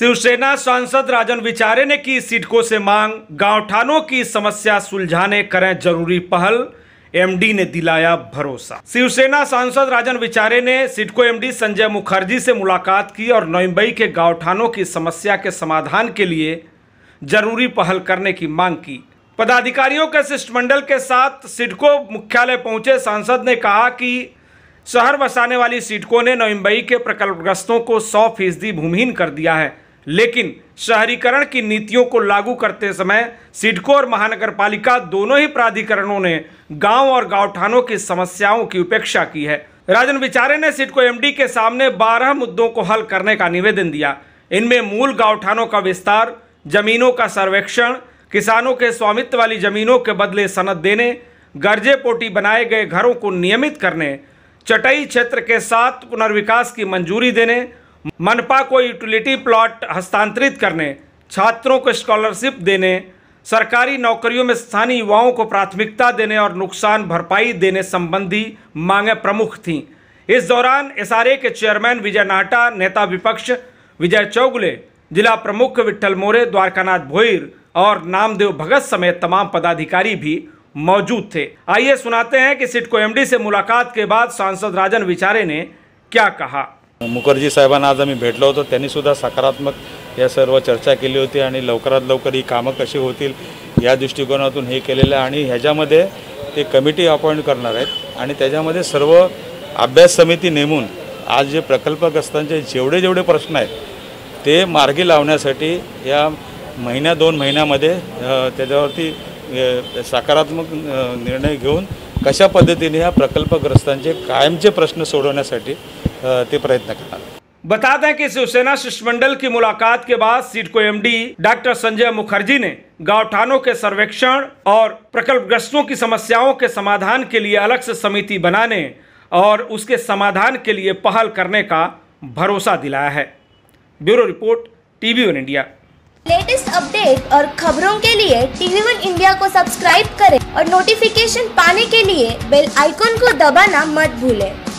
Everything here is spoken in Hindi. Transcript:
शिवसेना सांसद राजन विचारे ने की सीटकों से मांग गांवठानों की समस्या सुलझाने करें जरूरी पहल एमडी ने दिलाया भरोसा शिवसेना सांसद राजन विचारे ने सिडको एमडी संजय मुखर्जी से मुलाकात की और नोइंबई के गांवठानों की समस्या के समाधान के लिए जरूरी पहल करने की मांग की पदाधिकारियों के शिष्टमंडल के साथ सिडको मुख्यालय पहुंचे सांसद ने कहा कि शहर बसाने वाली सिडको ने नोइंबई के प्रकल्पग्रस्तों को सौ फीसदी भूमिहीन कर दिया है लेकिन शहरीकरण की नीतियों को लागू करते समय सिडको और महानगर पालिका दोनों ही प्राधिकरणों ने गांव और गांवठानों की समस्याओं की उपेक्षा की है राजन विचारे ने सिडको एमडी के सामने 12 मुद्दों को हल करने का निवेदन दिया इनमें मूल गांवठानों का विस्तार जमीनों का सर्वेक्षण किसानों के स्वामित्व वाली जमीनों के बदले सनद देने गर्जे पोटी बनाए गए घरों को नियमित करने चटई क्षेत्र के साथ पुनर्विकास की मंजूरी देने मनपा को यूटिलिटी प्लॉट हस्तांतरित करने छात्रों को स्कॉलरशिप देने सरकारी नौकरियों में स्थानीय युवाओं को प्राथमिकता देने और नुकसान भरपाई देने संबंधी मांगें प्रमुख थीं इस दौरान एसआरए के चेयरमैन विजय नाहटा नेता विपक्ष विजय चौगले जिला प्रमुख विट्ठल मोरे द्वारकानाथ भोईर और नामदेव भगत समेत तमाम पदाधिकारी भी मौजूद थे आइए सुनाते हैं कि सिटको एमडी से मुलाकात के बाद सांसद राजन विचारे ने क्या कहा मुखर्जी साहेबांना आज आम्ही भेटलो होतो त्यांनीसुद्धा सकारात्मक या सर्व चर्चा केली होती आणि लवकरात लवकर ही कामं कशी होतील या दृष्टिकोनातून हे केलेलं आहे आणि ह्याच्यामध्ये ते कमिटी अपॉइंट करणार आहेत आणि त्याच्यामध्ये सर्व अभ्यास समिती नेमून आज जे प्रकल्पग्रस्तांचे जेवढे जेवढे प्रश्न आहेत ते मार्गी लावण्यासाठी या महिन्या दोन महिन्यामध्ये त्याच्यावरती सकारात्मक निर्णय घेऊन कशा पद्धतीने या प्रकल्पग्रस्तांचे कायमचे प्रश्न सोडवण्यासाठी ते प्रयत्न कर बता दें कि शिवसेना शिष्टमंडल की मुलाकात के बाद सीट M MD doctor Sanjay Mukherjee ने गांवठानों के सर्वेक्षण और प्रकल्पग्रस्तों की समस्याओं के समाधान के लिए अलग से समिति बनाने और उसके समाधान के लिए पहल करने का भरोसा दिलाया है bureau report TV one India latest update और खबरों के लिए टीवी वन इंडिया को सब्सक्राइब करें और नोटिफिकेशन पाने के लिए बेल आइकॉन को दबाना मत भूलें